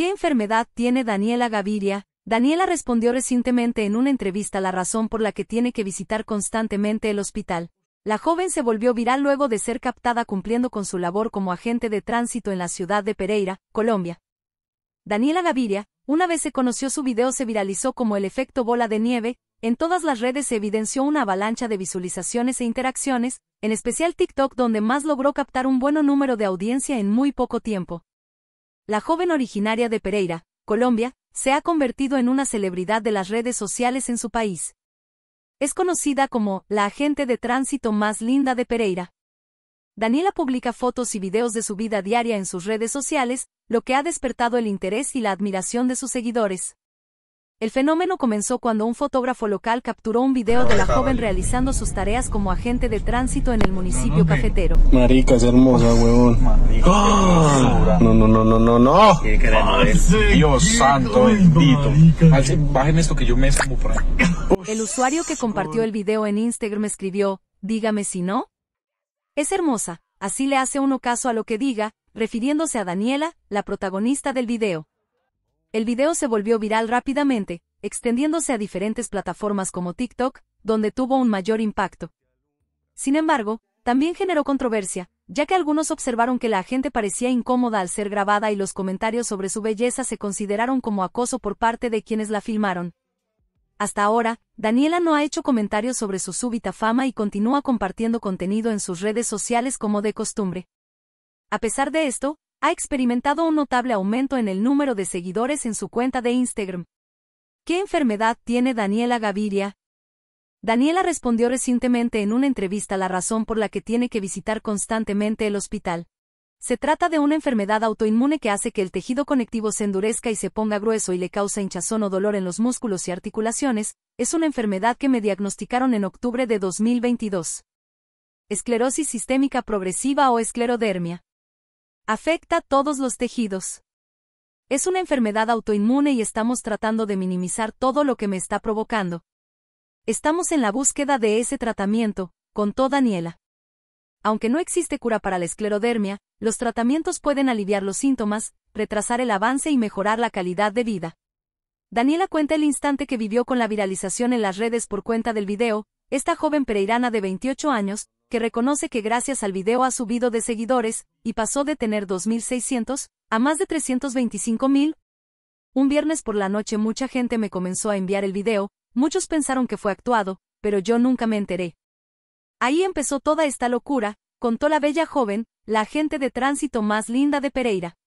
¿Qué enfermedad tiene Daniela Gaviria? Daniela respondió recientemente en una entrevista la razón por la que tiene que visitar constantemente el hospital. La joven se volvió viral luego de ser captada cumpliendo con su labor como agente de tránsito en la ciudad de Pereira, Colombia. Daniela Gaviria, una vez se conoció su video se viralizó como el efecto bola de nieve, en todas las redes se evidenció una avalancha de visualizaciones e interacciones, en especial TikTok donde más logró captar un buen número de audiencia en muy poco tiempo. La joven originaria de Pereira, Colombia, se ha convertido en una celebridad de las redes sociales en su país. Es conocida como la agente de tránsito más linda de Pereira. Daniela publica fotos y videos de su vida diaria en sus redes sociales, lo que ha despertado el interés y la admiración de sus seguidores. El fenómeno comenzó cuando un fotógrafo local capturó un video de la joven realizando sus tareas como agente de tránsito en el municipio cafetero. Marica, es hermosa, huevón. ¡Ah! no, no, no, no, no, Dios santo, bendito. bajen esto que yo me por El usuario que compartió el video en Instagram escribió, dígame si no. Es hermosa, así le hace uno caso a lo que diga, refiriéndose a Daniela, la protagonista del video. El video se volvió viral rápidamente, extendiéndose a diferentes plataformas como TikTok, donde tuvo un mayor impacto. Sin embargo, también generó controversia, ya que algunos observaron que la gente parecía incómoda al ser grabada y los comentarios sobre su belleza se consideraron como acoso por parte de quienes la filmaron. Hasta ahora, Daniela no ha hecho comentarios sobre su súbita fama y continúa compartiendo contenido en sus redes sociales como de costumbre. A pesar de esto, ha experimentado un notable aumento en el número de seguidores en su cuenta de Instagram. ¿Qué enfermedad tiene Daniela Gaviria? Daniela respondió recientemente en una entrevista la razón por la que tiene que visitar constantemente el hospital. Se trata de una enfermedad autoinmune que hace que el tejido conectivo se endurezca y se ponga grueso y le causa hinchazón o dolor en los músculos y articulaciones, es una enfermedad que me diagnosticaron en octubre de 2022. Esclerosis sistémica progresiva o esclerodermia. Afecta todos los tejidos. Es una enfermedad autoinmune y estamos tratando de minimizar todo lo que me está provocando, Estamos en la búsqueda de ese tratamiento, contó Daniela. Aunque no existe cura para la esclerodermia, los tratamientos pueden aliviar los síntomas, retrasar el avance y mejorar la calidad de vida. Daniela cuenta el instante que vivió con la viralización en las redes por cuenta del video, esta joven pereirana de 28 años, que reconoce que gracias al video ha subido de seguidores, y pasó de tener 2.600, a más de 325.000. Un viernes por la noche mucha gente me comenzó a enviar el video, Muchos pensaron que fue actuado, pero yo nunca me enteré. Ahí empezó toda esta locura, contó la bella joven, la agente de tránsito más linda de Pereira.